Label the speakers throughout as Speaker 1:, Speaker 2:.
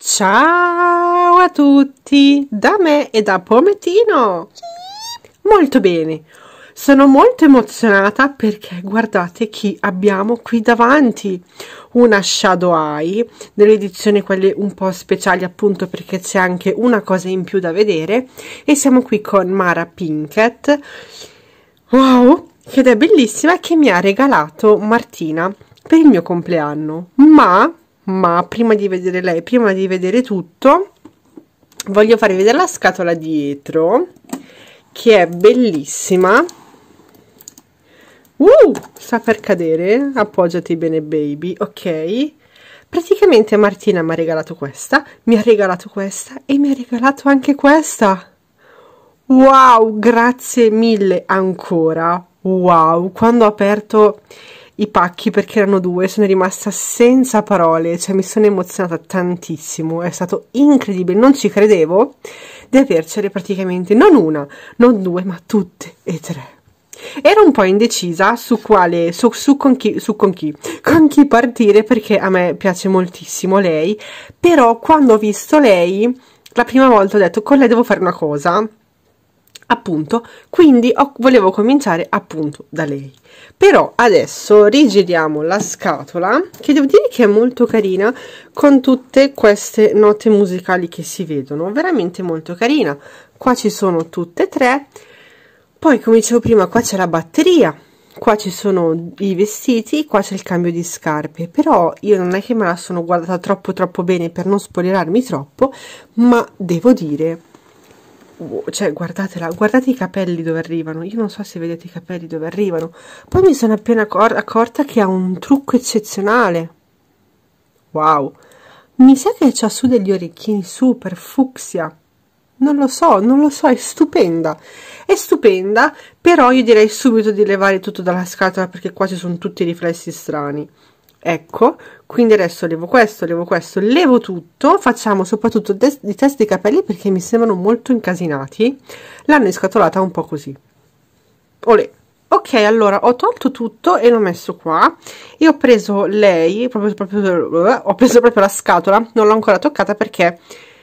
Speaker 1: Ciao a tutti da me e da Pometino. Molto bene. Sono molto emozionata perché guardate chi abbiamo qui davanti. Una Shadow Eye, delle edizioni quelle un po' speciali appunto perché c'è anche una cosa in più da vedere e siamo qui con Mara Pinkett. Wow, ed è bellissima che mi ha regalato Martina per il mio compleanno ma, ma prima di vedere lei prima di vedere tutto voglio farvi vedere la scatola dietro che è bellissima uh, sta per cadere appoggiati bene baby ok praticamente Martina mi ha regalato questa mi ha regalato questa e mi ha regalato anche questa wow grazie mille ancora Wow, quando ho aperto i pacchi perché erano due, sono rimasta senza parole, cioè mi sono emozionata tantissimo, è stato incredibile, non ci credevo di avercene praticamente non una, non due, ma tutte e tre. Ero un po' indecisa su quale, su, su, con, chi, su con, chi, con chi partire perché a me piace moltissimo lei, però quando ho visto lei, la prima volta ho detto con lei devo fare una cosa appunto quindi ho, volevo cominciare appunto da lei però adesso rigiriamo la scatola che devo dire che è molto carina con tutte queste note musicali che si vedono veramente molto carina qua ci sono tutte e tre poi come dicevo prima qua c'è la batteria qua ci sono i vestiti, qua c'è il cambio di scarpe, però io non è che me la sono guardata troppo troppo bene per non spoilerarmi troppo, ma devo dire Boh, cioè guardatela, guardate i capelli dove arrivano, io non so se vedete i capelli dove arrivano, poi mi sono appena accorta che ha un trucco eccezionale, wow, mi sa che c'ha su degli orecchini super fucsia, non lo so, non lo so, è stupenda, è stupenda, però io direi subito di levare tutto dalla scatola perché qua ci sono tutti i riflessi strani ecco quindi adesso levo questo levo questo levo tutto facciamo soprattutto i test dei capelli perché mi sembrano molto incasinati l'hanno scatolata un po' così Olè. ok allora ho tolto tutto e l'ho messo qua e ho preso lei proprio, proprio ho preso proprio la scatola non l'ho ancora toccata perché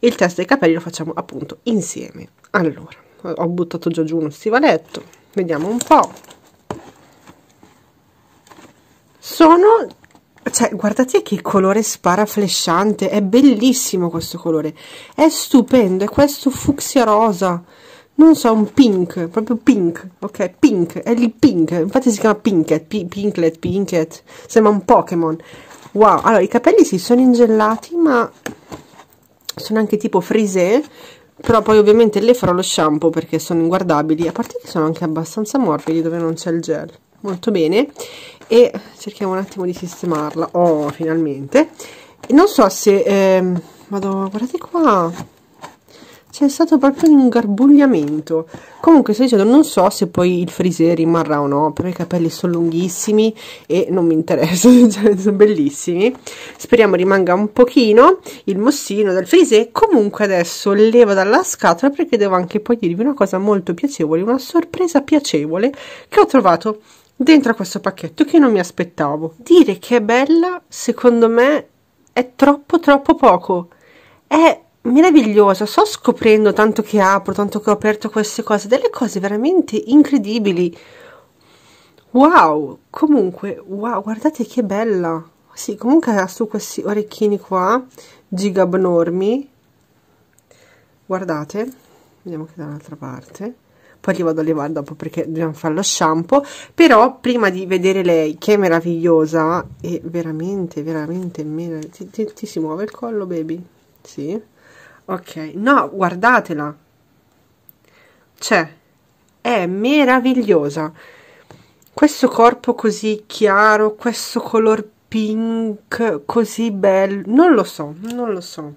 Speaker 1: il test dei capelli lo facciamo appunto insieme allora ho buttato già giù uno stivaletto vediamo un po' sono cioè guardate che colore sparaflesciante, è bellissimo questo colore, è stupendo, è questo fucsia rosa, non so, un pink, proprio pink, ok, pink, è il pink, infatti si chiama Pinket, Pinklet, Pinket, sembra un Pokémon, wow, allora i capelli si sono ingellati ma sono anche tipo frisé, però poi ovviamente le farò lo shampoo perché sono inguardabili, a parte che sono anche abbastanza morbidi dove non c'è il gel molto bene e cerchiamo un attimo di sistemarla oh finalmente e non so se ehm, vado guardate qua c'è stato proprio un garbugliamento comunque sto dicendo non so se poi il freezer rimarrà o no però i capelli sono lunghissimi e non mi interessa cioè, sono bellissimi speriamo rimanga un pochino il mossino del freezer comunque adesso levo dalla scatola perché devo anche poi dirvi una cosa molto piacevole una sorpresa piacevole che ho trovato dentro a questo pacchetto che non mi aspettavo. Dire che è bella, secondo me, è troppo troppo poco. È meravigliosa, sto scoprendo tanto che apro, tanto che ho aperto queste cose, delle cose veramente incredibili. Wow, comunque, wow, guardate che bella. Sì, comunque ha su questi orecchini qua, gigabnormi. Guardate, vediamo che dall'altra parte poi li vado a levare dopo perché dobbiamo fare lo shampoo però prima di vedere lei che è meravigliosa e veramente veramente ti, ti, ti, si muove il collo baby sì ok no guardatela cioè è meravigliosa questo corpo così chiaro questo color pink così bello non lo so non lo so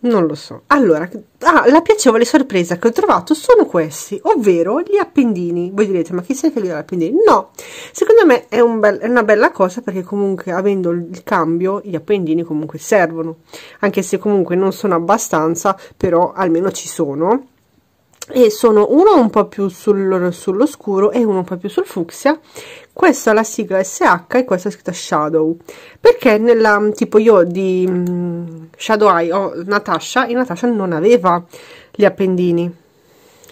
Speaker 1: non lo so. Allora, ah, la piacevole sorpresa che ho trovato sono questi, ovvero gli appendini. Voi direte, ma chi sei che li ha gli appendini? No, secondo me è, un bel, è, una bella cosa perché comunque avendo il cambio gli appendini comunque servono, anche se comunque non sono abbastanza, però almeno ci sono e sono uno un po' più sul, sull'oscuro e uno un po' più sul fucsia questa è la sigla SH e questa è scritta Shadow perché nella tipo io di um, Shadow Eye ho Natasha e Natasha non aveva gli appendini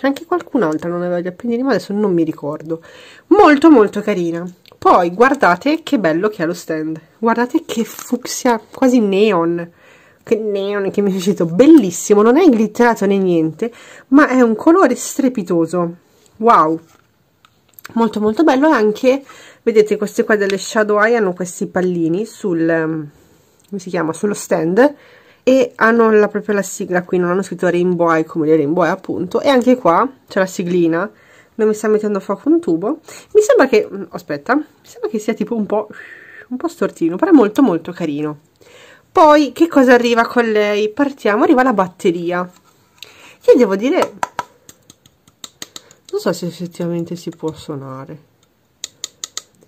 Speaker 1: anche qualcun'altra non aveva gli appendini ma adesso non mi ricordo molto molto carina poi guardate che bello che è lo stand guardate che fucsia quasi neon che neon che mi è piaciuto bellissimo non è glitterato né niente ma è un colore strepitoso wow molto molto bello anche vedete queste qua delle shadow eye hanno questi pallini sul ehm, come si chiama sullo stand e hanno la, proprio la sigla qui non hanno scritto rainbow eye come le rainbow eye appunto e anche qua c'è la siglina dove mi sta mettendo a fuoco un tubo mi sembra che mm, aspetta mi sembra che sia tipo un po un po' stortino però è molto molto carino poi, che cosa arriva con lei? Partiamo, arriva la batteria. Che devo dire... Non so se effettivamente si può suonare.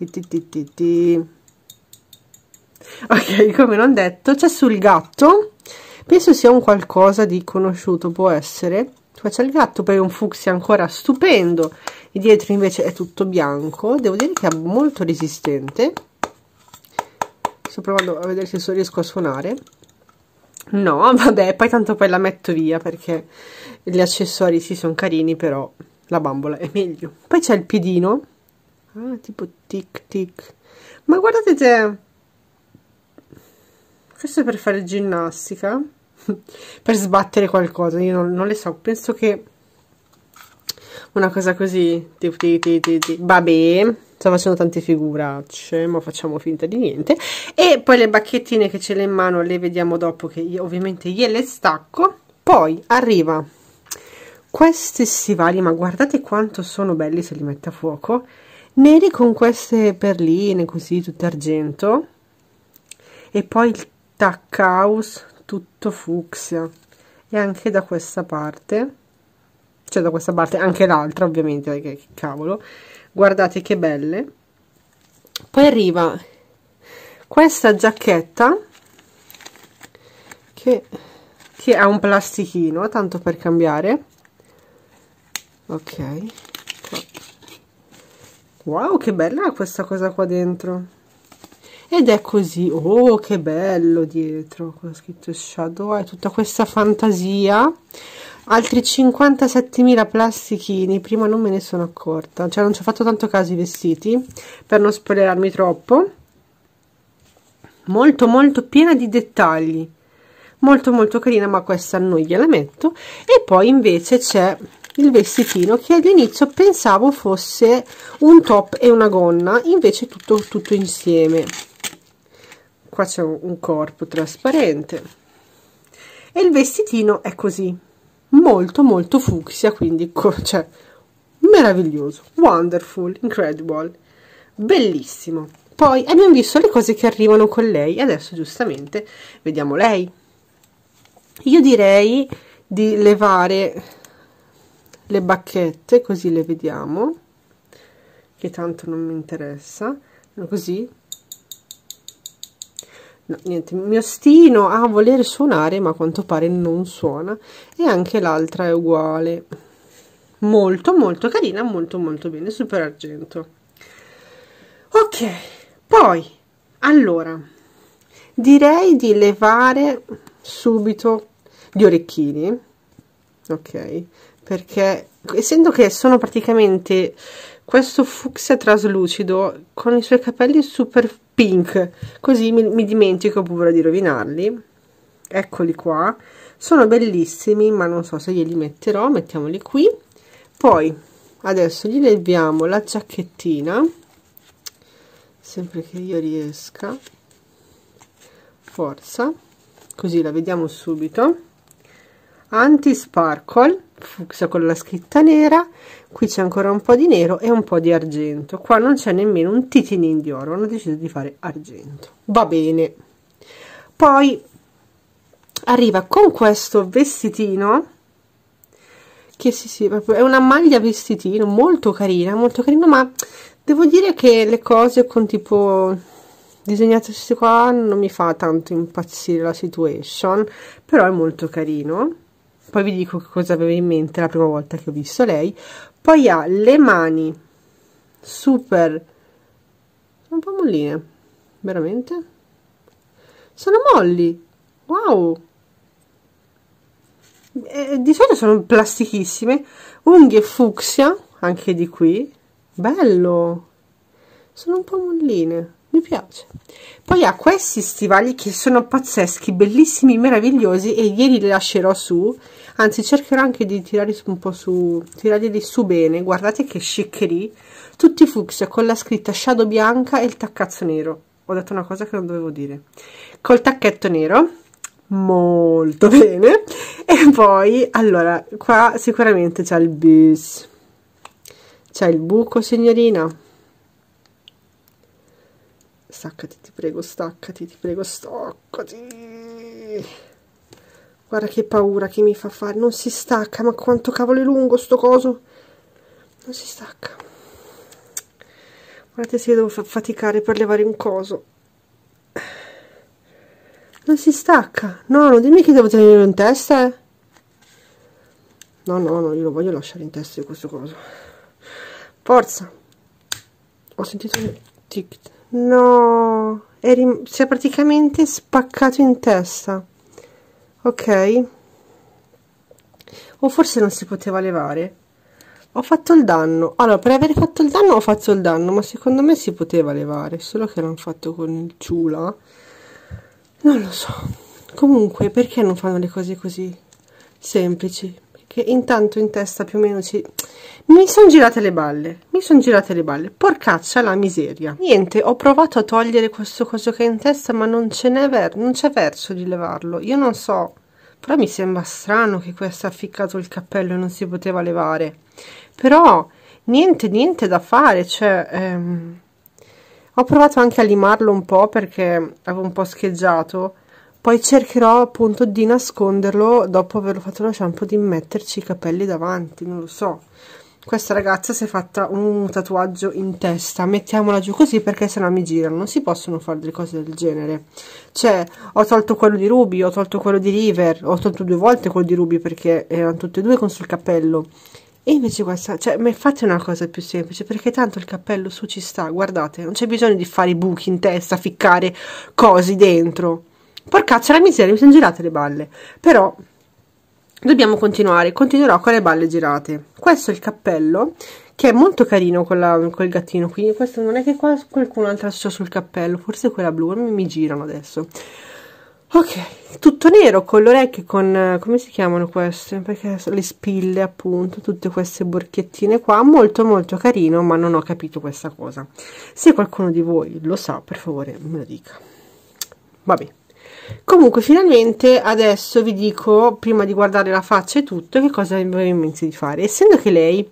Speaker 1: Ok, come non detto, c'è sul gatto. Penso sia un qualcosa di conosciuto, può essere. Qua c'è il gatto, poi un fucsia ancora stupendo. E dietro invece è tutto bianco. Devo dire che è molto resistente. Sto provando a vedere se so riesco a suonare. No, vabbè, poi tanto poi la metto via perché gli accessori sì sono carini, però la bambola è meglio. Poi c'è il piedino. Ah, tipo tic tic. Ma guardate te. Questo è per fare ginnastica. per sbattere qualcosa. Io non, non, le so. Penso che una cosa così. Vabbè sta facendo tante figuracce ma facciamo finta di niente e poi le bacchettine che ce l'ho in mano le vediamo dopo che io, ovviamente gliele stacco poi arriva questi stivali ma guardate quanto sono belli se li mette a fuoco neri con queste perline così tutte argento e poi il house tutto fucsia e anche da questa parte cioè da questa parte anche l'altra ovviamente perché che cavolo guardate che belle poi arriva questa giacchetta che, che ha un plastichino tanto per cambiare ok wow che bella questa cosa qua dentro ed è così oh che bello dietro con scritto shadow è tutta questa fantasia altri 57.000 plastichini prima non me ne sono accorta cioè non ci ho fatto tanto caso i vestiti per non spoilerarmi troppo molto molto piena di dettagli molto molto carina ma questa non gliela metto e poi invece c'è il vestitino che all'inizio pensavo fosse un top e una gonna invece tutto tutto insieme qua c'è un corpo trasparente e il vestitino è così molto molto fucsia quindi cioè meraviglioso wonderful incredible bellissimo poi abbiamo visto le cose che arrivano con lei adesso giustamente vediamo lei io direi di levare le bacchette così le vediamo che tanto non mi interessa così no, niente, mi ostino a voler suonare ma a quanto pare non suona e anche l'altra è uguale molto molto carina molto molto bene super argento ok poi allora direi di levare subito gli orecchini ok perché essendo che sono praticamente questo fucsia traslucido con i suoi capelli super pink così mi, mi dimentico pure di rovinarli eccoli qua sono bellissimi ma non so se glieli metterò mettiamoli qui poi adesso gli leviamo la giacchettina sempre che io riesca forza così la vediamo subito anti sparkle fucsia con la scritta nera qui c'è ancora un po' di nero e un po' di argento qua non c'è nemmeno un titinin di oro hanno deciso di fare argento va bene poi arriva con questo vestitino che sì sì è una maglia vestitino molto carina molto carina ma devo dire che le cose con tipo disegnate queste qua non mi fa tanto impazzire la situation però è molto carino poi vi dico cosa avevo in mente la prima volta che ho visto lei poi ha le mani super un po' molline veramente sono molli wow eh, di solito sono plastichissime unghie fucsia anche di qui bello sono un po' molline mi piace poi ha questi stivali che sono pazzeschi bellissimi meravigliosi e ieri li lascerò su anzi cercherò anche di tirare un po' su tirarli su bene guardate che sciccherie tutti fucsia con la scritta shadow bianca e il taccazzo nero ho detto una cosa che non dovevo dire col tacchetto nero molto bene e poi allora qua sicuramente c'è il bis c'è il buco signorina Staccati, ti prego, staccati, ti prego, staccati. Guarda che paura che mi fa fare. Non si stacca, ma quanto cavolo è lungo sto coso. Non si stacca. Guardate se io devo faticare per levare un coso. Non si stacca. No, non dimmi che devo tenerlo in testa, eh. No, no, no, io lo voglio lasciare in testa di questo coso. Forza. Ho sentito un tic no si è praticamente spaccato in testa ok o forse non si poteva levare ho fatto il danno allora per aver fatto il danno ho fatto il danno ma secondo me si poteva levare solo che l'hanno fatto con il ciula non lo so comunque perché non fanno le cose così semplici perché intanto in testa più o meno ci mi sono girate le balle, mi sono girate le balle, porcaccia la miseria. Niente, ho provato a togliere questo coso che è in testa, ma non ce n'è ver non c'è verso di levarlo. Io non so, però mi sembra strano che questo ha ficcato il cappello e non si poteva levare. Però niente, niente da fare, cioè... Ehm, ho provato anche a limarlo un po' perché avevo un po' scheggiato poi cercherò appunto di nasconderlo dopo averlo fatto lo shampoo di metterci i capelli davanti non lo so questa ragazza si è fatta un tatuaggio in testa mettiamola giù così perché sennò mi girano non si possono fare delle cose del genere cioè ho tolto quello di Ruby ho tolto quello di River ho tolto due volte quello di Ruby perché erano tutte e due con sul cappello e invece questa cioè ma fate una cosa più semplice perché tanto il cappello su ci sta guardate non c'è bisogno di fare i buchi in testa ficcare cosi dentro Porcaccia la miseria, mi sono girate le balle. Però dobbiamo continuare, continuerò con le balle girate. Questo è il cappello, che è molto carino con, la, con il gattino, quindi questo non è che qua qualcun'altra ha sul cappello, forse quella blu, mi, mi girano adesso. Ok, tutto nero con le orecchie, con come si chiamano queste? Perché le spille, appunto, tutte queste borchettine qua, molto molto carino, ma non ho capito questa cosa. Se qualcuno di voi lo sa, per favore me lo dica. Va bene comunque finalmente adesso vi dico prima di guardare la faccia e tutto che cosa avevo in mente di fare essendo che lei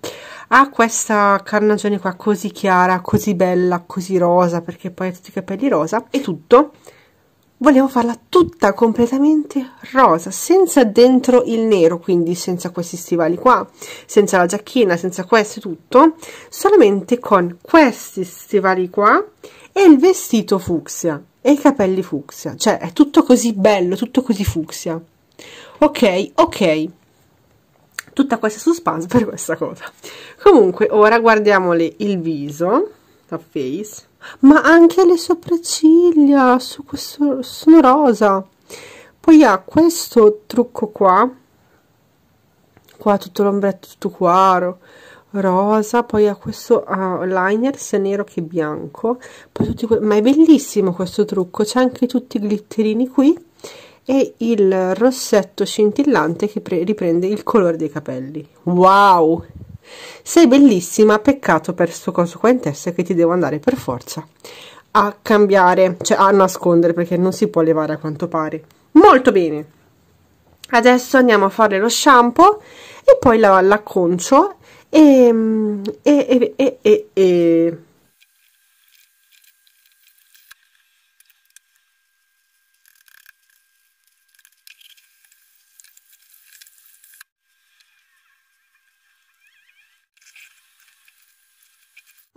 Speaker 1: ha questa carnagione qua così chiara così bella così rosa perché poi ha tutti i capelli rosa e tutto volevo farla tutta completamente rosa senza dentro il nero quindi senza questi stivali qua senza la giacchina senza questo e tutto solamente con questi stivali qua e il vestito fucsia e i capelli fucsia. Cioè, è tutto così bello, tutto così fucsia. Ok, ok. Tutta questa suspense per questa cosa. Comunque, ora guardiamole il viso, la face, ma anche le sopracciglia su questo, sono rosa. Poi ha questo trucco qua, qua tutto l'ombretto tutto quaro rosa poi ha questo liner sia nero che bianco ma è bellissimo questo trucco c'è anche tutti i glitterini qui e il rossetto scintillante che riprende il colore dei capelli wow sei bellissima peccato per questo coso qua in testa che ti devo andare per forza a cambiare cioè a nascondere perché non si può levare a quanto pare molto bene adesso andiamo a fare lo shampoo e poi la, l'acconcio e, e, e, e, e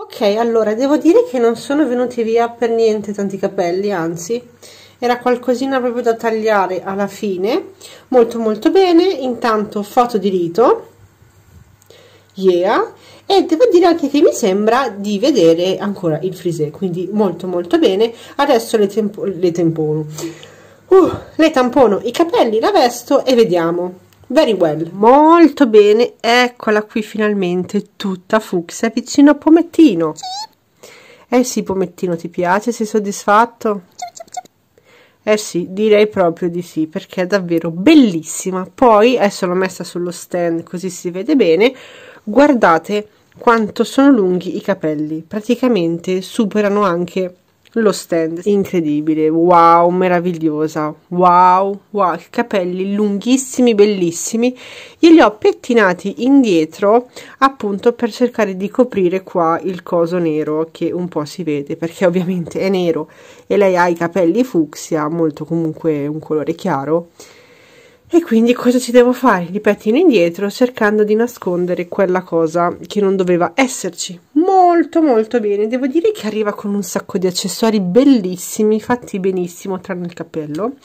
Speaker 1: Ok, allora devo dire che non sono venuti via per niente tanti capelli, anzi era qualcosina proprio da tagliare alla fine, molto molto bene, intanto foto di rito yeah e devo dire anche che mi sembra di vedere ancora il frisè, quindi molto molto bene adesso le, tempo, le tampono uh, le tampono i capelli la vesto e vediamo Very well, molto bene, eccola qui finalmente, tutta fucsia vicino a Pomettino. Eh sì, Pomettino, ti piace? Sei soddisfatto? Eh sì, direi proprio di sì, perché è davvero bellissima. Poi adesso eh, l'ho messa sullo stand così si vede bene Guardate quanto sono lunghi i capelli, praticamente superano anche lo stand. Incredibile, wow, meravigliosa, wow, wow, capelli lunghissimi, bellissimi. Io li ho pettinati indietro appunto per cercare di coprire qua il coso nero che un po' si vede perché ovviamente è nero e lei ha i capelli fucsia, molto comunque un colore chiaro e quindi cosa ci devo fare? Li pettino indietro cercando di nascondere quella cosa che non doveva esserci. Molto molto bene, devo dire che arriva con un sacco di accessori bellissimi, fatti benissimo, tranne il cappello.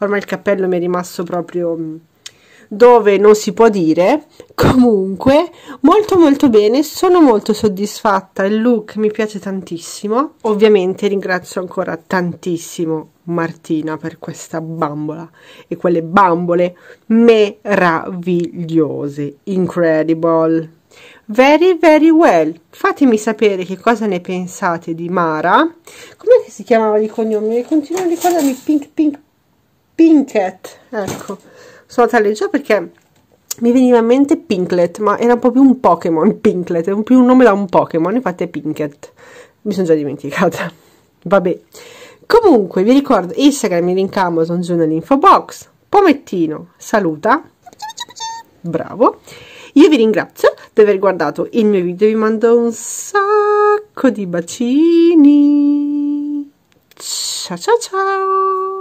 Speaker 1: Ormai il cappello mi è rimasto proprio mm, dove non si può dire comunque molto molto bene sono molto soddisfatta il look mi piace tantissimo ovviamente ringrazio ancora tantissimo Martina per questa bambola e quelle bambole meravigliose incredible very very well fatemi sapere che cosa ne pensate di Mara come si chiamava di cognome continuo a ricordarmi pink pink Pinkett, ecco, sono andata a leggere perché mi veniva in mente Pinklet, ma era un po' più un Pokémon, Pinklet, è un più un nome da un Pokémon, infatti è Pinkett, mi sono già dimenticata, vabbè. Comunque vi ricordo Instagram, il link Amazon, giù nell'info box, Pomettino, saluta, bravo, io vi ringrazio di aver guardato il mio video, vi mando un sacco di bacini, ciao ciao ciao!